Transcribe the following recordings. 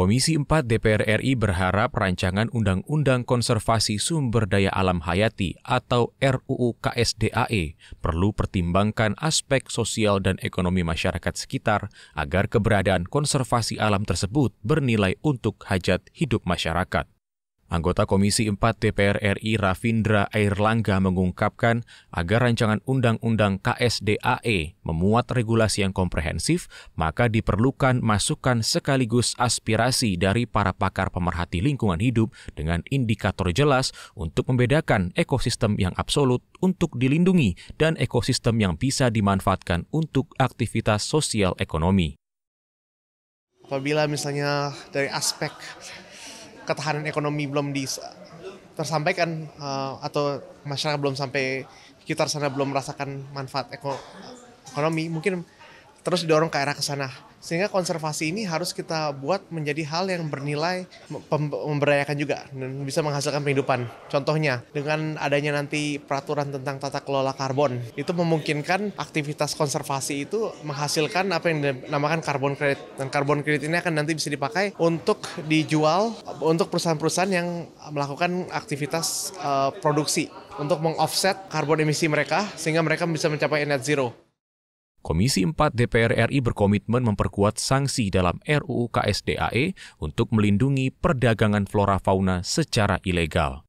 Komisi 4 DPR RI berharap rancangan Undang-Undang Konservasi Sumber Daya Alam Hayati atau RUU KSDAE perlu pertimbangkan aspek sosial dan ekonomi masyarakat sekitar agar keberadaan konservasi alam tersebut bernilai untuk hajat hidup masyarakat. Anggota Komisi 4 DPR RI Rafindra Airlangga mengungkapkan agar rancangan undang-undang KSDAE memuat regulasi yang komprehensif, maka diperlukan masukan sekaligus aspirasi dari para pakar pemerhati lingkungan hidup dengan indikator jelas untuk membedakan ekosistem yang absolut untuk dilindungi dan ekosistem yang bisa dimanfaatkan untuk aktivitas sosial ekonomi. Apabila misalnya dari aspek ketahanan ekonomi belum di tersampaikan uh, atau masyarakat belum sampai sekitar sana belum merasakan manfaat eko, ekonomi mungkin terus didorong ke arah ke sana. Sehingga konservasi ini harus kita buat menjadi hal yang bernilai memberdayakan juga dan bisa menghasilkan kehidupan. Contohnya dengan adanya nanti peraturan tentang tata kelola karbon, itu memungkinkan aktivitas konservasi itu menghasilkan apa yang dinamakan karbon kredit. Dan karbon kredit ini akan nanti bisa dipakai untuk dijual untuk perusahaan-perusahaan yang melakukan aktivitas uh, produksi untuk mengoffset karbon emisi mereka sehingga mereka bisa mencapai net zero. Komisi 4 DPR RI berkomitmen memperkuat sanksi dalam RUU KSDAE untuk melindungi perdagangan flora fauna secara ilegal.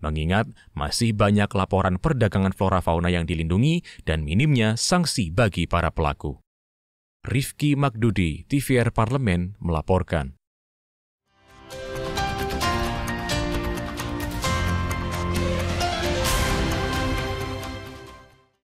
Mengingat masih banyak laporan perdagangan flora fauna yang dilindungi dan minimnya sanksi bagi para pelaku. Rifki Magdudi, TVR Parlemen, melaporkan.